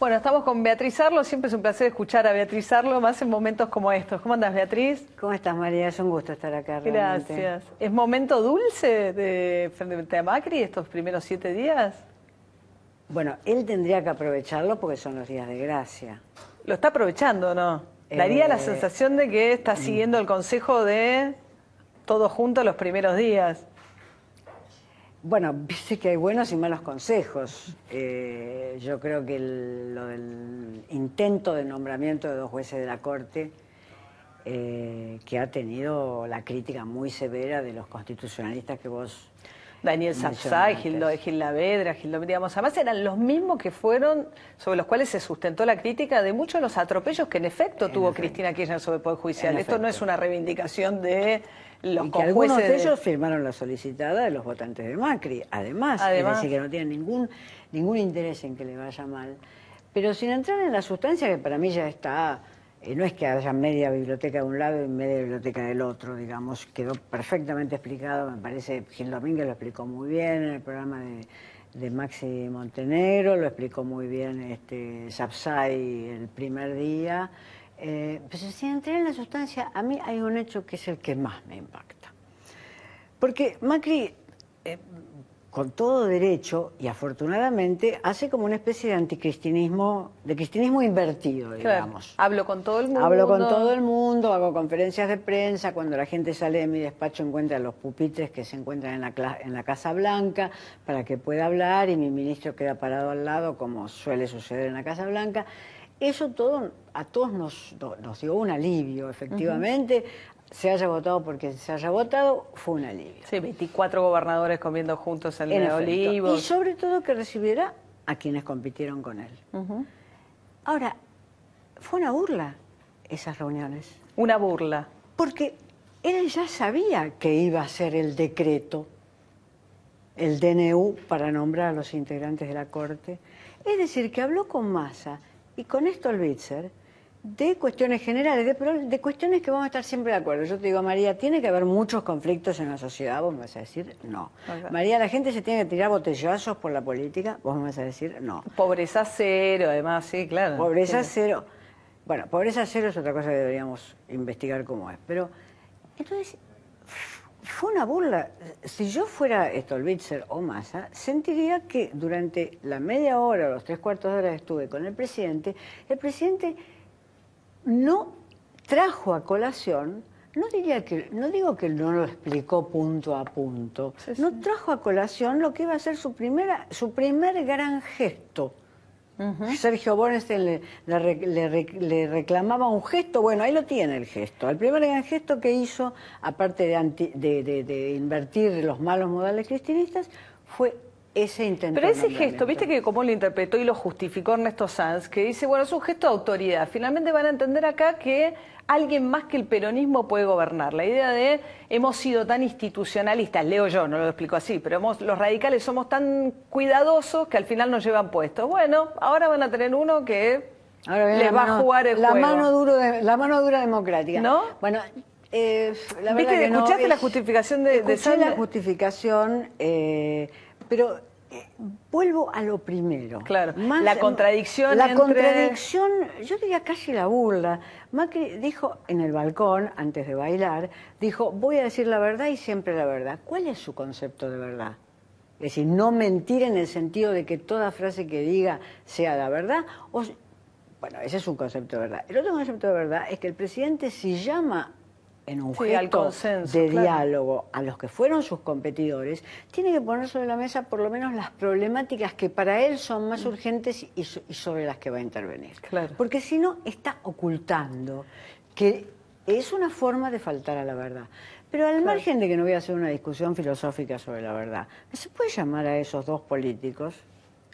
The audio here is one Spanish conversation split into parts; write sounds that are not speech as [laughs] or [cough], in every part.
Bueno, estamos con Beatriz Arlo, siempre es un placer escuchar a Beatriz Arlo, más en momentos como estos. ¿Cómo andas, Beatriz? ¿Cómo estás, María? Es un gusto estar acá. Gracias. ¿Es momento dulce de frente a Macri estos primeros siete días? Bueno, él tendría que aprovecharlo porque son los días de gracia. ¿Lo está aprovechando no? Daría la eh, sensación de que está siguiendo el consejo de todos juntos los primeros días. Bueno, dice [laughs] que hay buenos y malos consejos. Eh, yo creo que el, lo del intento de nombramiento de dos jueces de la Corte, eh, que ha tenido la crítica muy severa de los constitucionalistas que vos... Daniel Sapsay, Gil, Gil Lavedra, Gil digamos, además eran los mismos que fueron, sobre los cuales se sustentó la crítica de muchos de los atropellos que en efecto tuvo Cristina Kirchner sobre Poder Judicial. Esto no es una reivindicación de y algunos de ellos firmaron la solicitada de los votantes de Macri, además, es decir, que no tienen ningún, ningún interés en que le vaya mal. Pero sin entrar en la sustancia que para mí ya está, eh, no es que haya media biblioteca de un lado y media biblioteca del otro, digamos, quedó perfectamente explicado, me parece, Gil Domínguez lo explicó muy bien en el programa de, Maxi Montenegro, lo explicó muy bien este, el primer día. Pero eh, pues si en la sustancia, a mí hay un hecho que es el que más me impacta. Porque Macri, eh, con todo derecho y afortunadamente, hace como una especie de anticristianismo, de cristianismo invertido, digamos. Hablo con todo el mundo. Hablo con todo el mundo, hago conferencias de prensa, cuando la gente sale de mi despacho encuentra los pupitres que se encuentran en la, en la Casa Blanca para que pueda hablar y mi ministro queda parado al lado, como suele suceder en la Casa Blanca. Eso todo a todos nos, dio un alivio, efectivamente. Se haya votado porque se haya votado, fue un alivio. Sí, 24 gobernadores comiendo juntos el en de Olivos. Y sobre todo que recibiera a quienes compitieron con él. Ahora, fue una burla esas reuniones. Una burla. Porque él ya sabía que iba a ser el decreto, el DNU para nombrar a los integrantes de la Corte. Es decir, que habló con Massa y con esto el Bitzer, de cuestiones generales, de, de, cuestiones que vamos a estar siempre de acuerdo. Yo te digo, María, tiene que haber muchos conflictos en la sociedad, vos me vas a decir no. María, la gente se tiene que tirar botellazos por la política, vos me vas a decir no. Pobreza cero, además, sí, claro. Pobreza cero. Bueno, pobreza cero es otra cosa que deberíamos investigar cómo es. Pero, entonces, fue una burla. Si yo fuera Stolbitzer o Massa, sentiría que durante la media hora o los tres cuartos de hora que estuve con el presidente, el presidente no trajo a colación, no, diría que, no digo que no lo explicó punto a punto, no trajo a colación lo que iba a ser su, primera, su primer gran gesto Sergio oh, Bornstein le, reclamaba un gesto, bueno, ahí lo tiene el gesto. El primer gran gesto que hizo, aparte de, de invertir los malos modales cristianistas, fue ese intento. Pero ese gesto, viste que cómo lo interpretó y lo justificó Ernesto Sanz, que dice, bueno, es un gesto de autoridad. Finalmente van a entender acá que alguien más que el peronismo puede gobernar. La idea de hemos sido tan institucionalistas, leo yo, no lo explico así, pero los radicales somos tan cuidadosos que al final nos llevan puestos. Bueno, ahora van a tener uno que les va a jugar el la juego. la mano dura democrática. ¿No? Bueno, eh, la verdad ¿Viste, que ¿Escuchaste la justificación de, de Sanz? la justificación... Eh, pero eh, vuelvo a lo primero. Claro, la contradicción La contradicción, yo diría casi la burla. Macri dijo en el balcón, antes de bailar, dijo, voy a decir la verdad y siempre la verdad. ¿Cuál es su concepto de verdad? Es decir, no mentir en el sentido de que toda frase que diga sea la verdad. O, bueno, ese es un concepto de verdad. El otro concepto de verdad es que el presidente si llama en un de diálogo a los que fueron sus competidores, tiene que poner sobre la mesa por lo menos las problemáticas que para él son más urgentes y, sobre las que va a intervenir. Porque si no, está ocultando que es una forma de faltar a la verdad. Pero al margen de que no voy a hacer una discusión filosófica sobre la verdad, se puede llamar a esos dos políticos?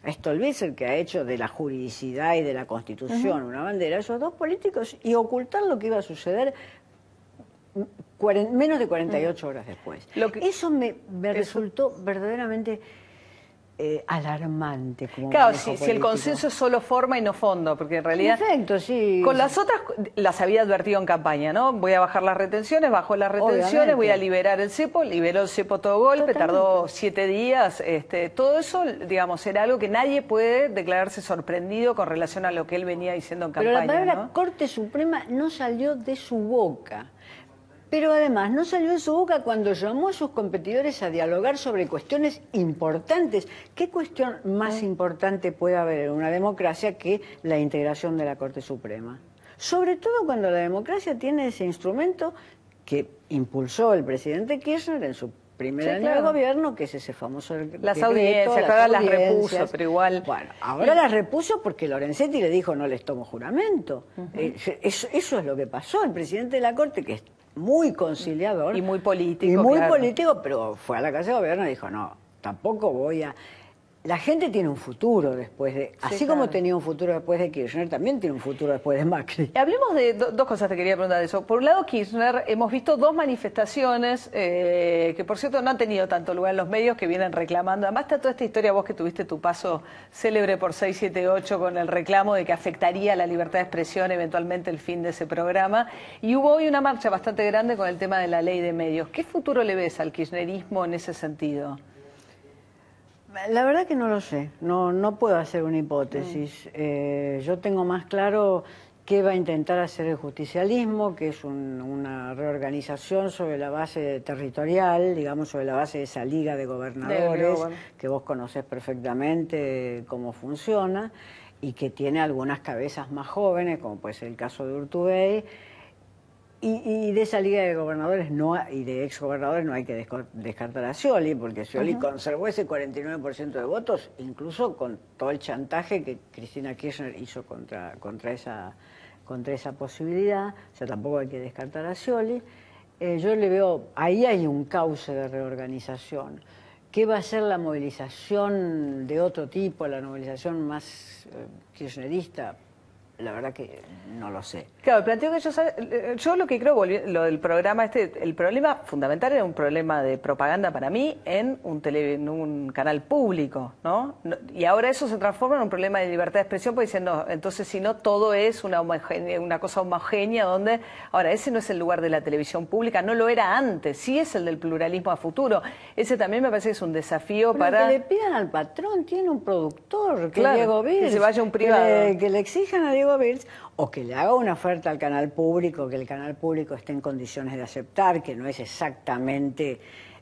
A Stolbiz, el que ha hecho de la juridicidad y de la Constitución una bandera, esos dos políticos, y ocultar lo que iba a suceder menos de 48 mm. horas después. Eso me, resultó verdaderamente eh, alarmante. claro, si, el consenso es solo forma y no fondo, porque en realidad... Perfecto, sí. Con las otras las había advertido en campaña, ¿no? Voy a bajar las retenciones, ...bajo las retenciones, voy a liberar el cepo, liberó el cepo todo golpe, tardó siete días. Este, todo eso, digamos, era algo que nadie puede declararse sorprendido con relación a lo que él venía diciendo en campaña. Pero la palabra Corte Suprema no salió de su boca pero además no salió en su boca cuando llamó a sus competidores a dialogar sobre cuestiones importantes. ¿Qué cuestión más importante puede haber en una democracia que la integración de la Corte Suprema? Sobre todo cuando la democracia tiene ese instrumento que impulsó el presidente Kirchner en su primer año de gobierno, que es ese famoso... Las audiencias, ahora las, las repuso, pero igual... Bueno, ahora las repuso porque Lorenzetti le dijo no les tomo juramento. Eh, eso, es lo que pasó. El presidente de la Corte, que muy conciliador. Y muy político. Y muy político, pero fue a la Casa de Gobierno y dijo, no, tampoco voy a la gente tiene un futuro después de. así como tenía un futuro después de Kirchner, también tiene un futuro después de Macri. Hablemos de dos cosas te quería preguntar de eso. Por un lado, Kirchner, hemos visto dos manifestaciones eh, que, por cierto, no han tenido tanto lugar en los medios que vienen reclamando. Además, está toda esta historia, vos que tuviste tu paso célebre por 678 con el reclamo de que afectaría la libertad de expresión eventualmente el fin de ese programa. Y hubo hoy una marcha bastante grande con el tema de la ley de medios. ¿Qué futuro le ves al kirchnerismo en ese sentido? La verdad que no lo sé, no, no puedo hacer una hipótesis. Mm. Eh, yo tengo más claro qué va a intentar hacer el justicialismo, que es una reorganización sobre la base territorial, digamos, sobre la base de esa liga de gobernadores, que vos conocés perfectamente cómo funciona, y que tiene algunas cabezas más jóvenes, como puede el caso de Urtubey y, de esa liga de gobernadores no y de exgobernadores no hay que descartar a Scioli, porque Scioli conservó ese 49% de votos, incluso con todo el chantaje que Cristina Kirchner hizo contra, contra, esa, contra esa posibilidad. O sea, tampoco hay que descartar a Scioli. Eh, yo le veo, ahí hay un cauce de reorganización. ¿Qué va a ser la movilización de otro tipo, la movilización más eh, kirchnerista? La verdad que no lo sé. Claro, planteo que yo, eh, yo lo que creo, lo del programa este, el problema fundamental, era un problema de propaganda para mí en un, en un canal público, ¿no? Y ahora eso se transforma en un problema de libertad de expresión, porque dicen, no, entonces si no, todo es una, una cosa homogénea donde... Ahora, ese no es el lugar de la televisión pública, no lo era antes, sí es el del pluralismo a futuro. Ese también me parece que es un desafío para... Que le pidan al patrón, tiene un productor, que Diego Que se vaya un privado. Que le, que le exijan a Diego Birch o que le haga una oferta al canal público, que el canal público esté en condiciones de aceptar, que no es exactamente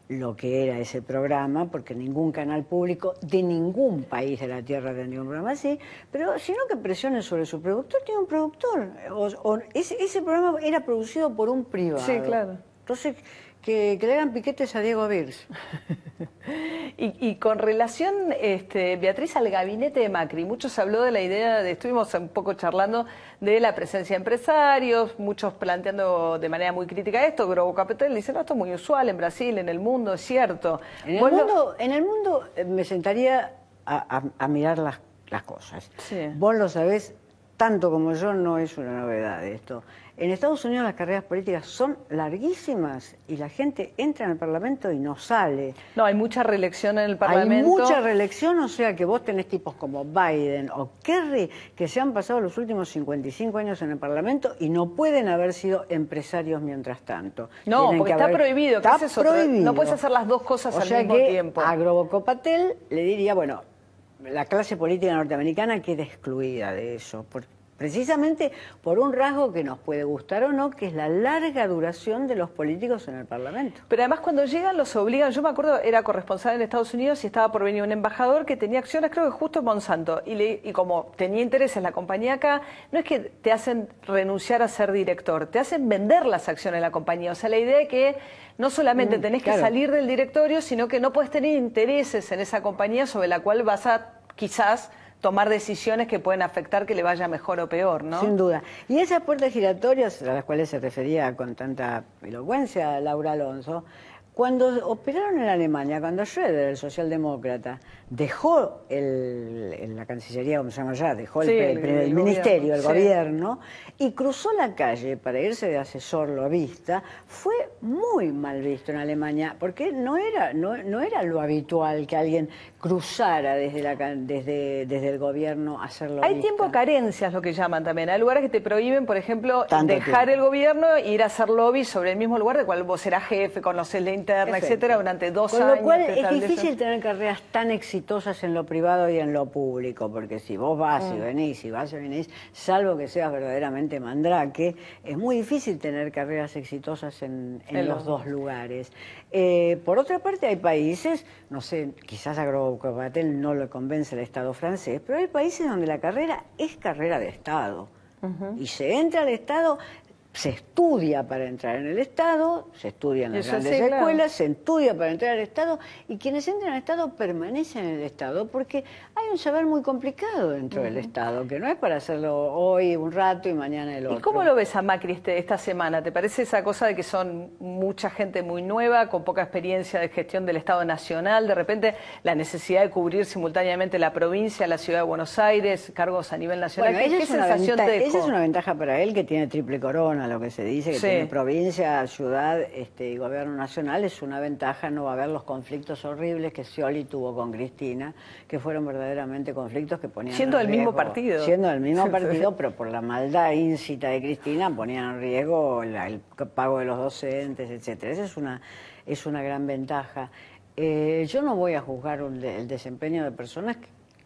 lo que era ese programa, porque ningún canal público de ningún país de la Tierra tenía un programa así, pero sino que presione sobre su productor, tiene un productor. ese, ese, programa era producido por un privado. Sí, claro. Entonces, que, le hagan piquetes a Diego Birs. [laughs] y, con relación, este, Beatriz, al gabinete de Macri, muchos habló de la idea, de, estuvimos un poco charlando de la presencia de empresarios, muchos planteando de manera muy crítica esto, pero Capital dice, no, esto es muy usual en Brasil, en el mundo, es cierto. En el, mundo, en el mundo eh, me sentaría a, mirar las, las cosas. Vos lo sabés, tanto como yo, no es una novedad esto. En Estados Unidos las carreras políticas son larguísimas y la gente entra en el Parlamento y no sale. No, hay mucha reelección en el Parlamento. Hay mucha reelección, o sea que vos tenés tipos como Biden o Kerry que se han pasado los últimos 55 años en el Parlamento y no pueden haber sido empresarios mientras tanto. No, porque está prohibido. Está prohibido. No puedes hacer las dos cosas al mismo tiempo. A Grobocopatel le diría, bueno, la clase política norteamericana queda excluida de eso, porque precisamente por un rasgo que nos puede gustar o no, que es la larga duración de los políticos en el Parlamento. Pero además cuando llegan los obligan, yo me acuerdo, era corresponsal en Estados Unidos y estaba por venir un embajador que tenía acciones, creo que justo Monsanto, y, y como tenía interés en la compañía acá, no es que te hacen renunciar a ser director, te hacen vender las acciones de la compañía. O sea, la idea es que no solamente mm, tenés que salir del directorio, sino que no puedes tener intereses en esa compañía sobre la cual vas a quizás tomar decisiones que pueden afectar que le vaya mejor o peor, ¿no? Sin duda. Y esas puertas giratorias, a las cuales se refería con tanta elocuencia Laura Alonso, cuando operaron en Alemania, cuando Schröder, el socialdemócrata, dejó el, la Cancillería, como se llama ya, dejó el, Ministerio, el gobierno, y cruzó la calle para irse de asesor lobista, fue muy mal visto en Alemania, porque no era, no, no era lo habitual que alguien cruzara desde, la, desde, desde el gobierno a ser Hay tiempo carencias, lo que llaman también. Hay lugares que te prohíben, por ejemplo, dejar el gobierno e ir a hacer lobby sobre el mismo lugar de cual vos serás jefe, conoces la interna, etcétera, durante dos años. Con lo cual es difícil tener carreras tan exitosas exitosas en lo privado y en lo público, porque si vos vas y mm. venís, y vas y venís, salvo que seas verdaderamente mandrake, es muy difícil tener carreras exitosas en, los dos lugares. Eh, por otra parte, hay países, no sé, quizás a no lo convence el Estado francés, pero hay países donde la carrera es carrera de Estado. Y se entra al Estado se estudia para entrar en el Estado, se estudia en las grandes escuelas, se estudia para entrar al Estado, y quienes entran al Estado permanecen en el Estado, porque hay un saber muy complicado dentro del Estado, que no es para hacerlo hoy un rato y mañana el otro. ¿Y cómo lo ves a Macri este, esta semana? ¿Te parece esa cosa de que son mucha gente muy nueva, con poca experiencia de gestión del Estado Nacional, de repente la necesidad de cubrir simultáneamente la provincia, la ciudad de Buenos Aires, cargos a nivel nacional? esa es una ventaja para él que tiene triple corona lo que se dice, que tiene provincia, ciudad este, y gobierno nacional, es una ventaja no va a haber los conflictos horribles que Scioli tuvo con Cristina, que fueron verdaderamente conflictos que ponían Siendo en del mismo partido. Siendo del mismo [laughs] partido, pero por la maldad íncita de Cristina ponían en riesgo el pago de los docentes, etcétera. Esa es una, es una gran ventaja. Eh, yo no voy a juzgar el desempeño de personas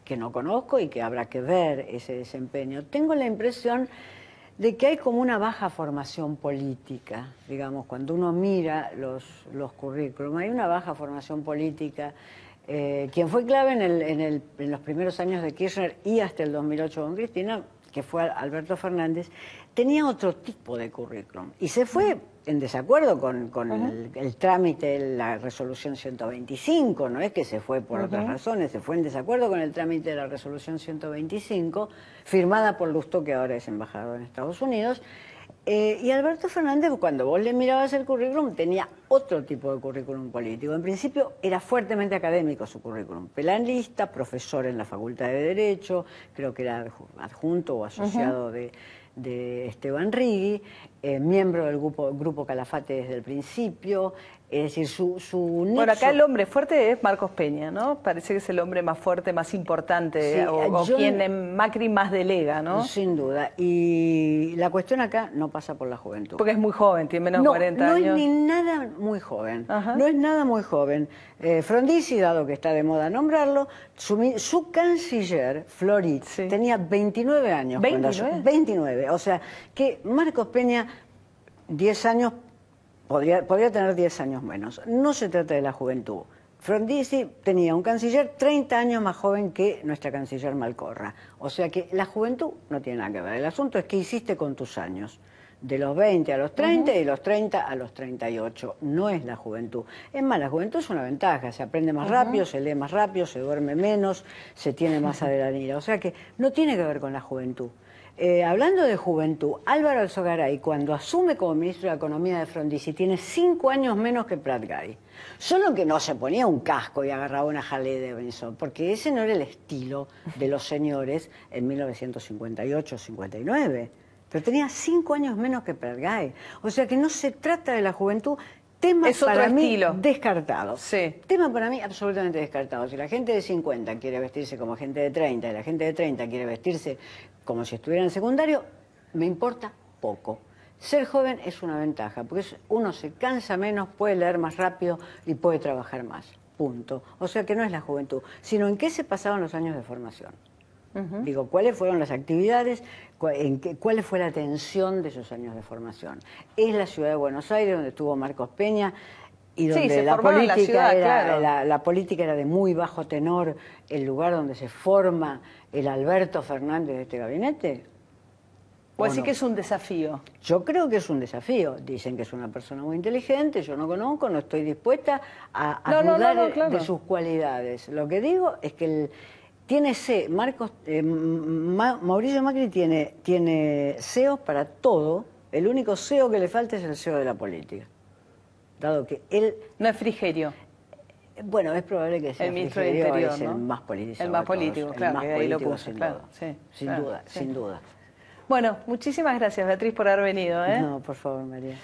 que no conozco y que habrá que ver ese desempeño. Tengo la impresión de que hay como una baja formación política, digamos, cuando uno mira los, los currículum, hay una baja formación política. Eh, quien fue clave en, el, en, en, los primeros años de Kirchner y hasta el 2008 con Cristina, que fue Alberto Fernández, tenía otro tipo de currículum y se fue en desacuerdo con, el, trámite de la resolución 125, no es que se fue por otras razones, se fue en desacuerdo con el trámite de la resolución 125, firmada por Lusto, que ahora es embajador en Estados Unidos. Eh, y Alberto Fernández, cuando vos le mirabas el currículum, tenía otro tipo de currículum político. En principio era fuertemente académico su currículum. Pelanista, profesor en la Facultad de Derecho, creo que era adjunto o asociado de, Esteban Rigui, eh, miembro del grupo, grupo Calafate desde el principio, es decir, su, su Bueno, acá el hombre fuerte es Marcos Peña, ¿no? Parece que es el hombre más fuerte, más importante, o, quien Macri más delega, ¿no? Sin duda. Y la cuestión acá no pasa por la juventud. Porque es muy joven, tiene menos de 40 años. No es ni nada muy joven. No es nada muy joven. Eh, Frondizi, dado que está de moda nombrarlo, su, canciller, Floritz, tenía 29 años. 29. 29. O sea, que Marcos Peña 10 años, podría, podría tener 10 años menos. No se trata de la juventud. Frondizi tenía un canciller 30 años más joven que nuestra canciller Malcorra. O sea que la juventud no tiene nada que ver. El asunto es qué hiciste con tus años. De los 20 a los 30 y de los 30 a los 38. No es la juventud. Es más, la juventud es una ventaja. Se aprende más rápido, se lee más rápido, se duerme menos, se tiene más [laughs] adrenalina. O sea que no tiene que ver con la juventud. Eh, hablando de juventud, Álvaro Alzogaray, cuando asume como ministro de Economía de Frondizi, tiene cinco años menos que Prat Solo que no se ponía un casco y agarraba una jalea de Benson, porque ese no era el estilo de los señores en 1958-59. Pero tenía cinco años menos que Prat O sea que no se trata de la juventud, Tema para mí descartado. Tema para mí absolutamente descartado. Si la gente de 50 quiere vestirse como gente de 30 y la gente de 30 quiere vestirse como si estuviera en secundario, me importa poco. Ser joven es una ventaja, porque uno se cansa menos, puede leer más rápido y puede trabajar más. Punto. O sea que no es la juventud, sino en qué se pasaban los años de formación. Digo, cuáles fueron las actividades, en cuál fue la tensión de esos años de formación. Es la ciudad de Buenos Aires donde estuvo Marcos Peña, y donde la política era, política era de muy bajo tenor, el lugar donde se forma el Alberto Fernández de este gabinete. ¿O, así que es un desafío? Yo creo que es un desafío. Dicen que es una persona muy inteligente, yo no conozco, no estoy dispuesta a, hablar de sus cualidades. Lo que digo es que tiene C, Marcos, eh, Mauricio Macri tiene, tiene e para todo. El único CEO que le falta es el CEO de la política dado que él... No es Frigerio. Bueno, es probable que sea el ministro del Interior, el más político. El más político, claro, sin duda, sin, duda sin duda. Bueno, muchísimas gracias Beatriz por haber venido. ¿eh? No, por favor, María.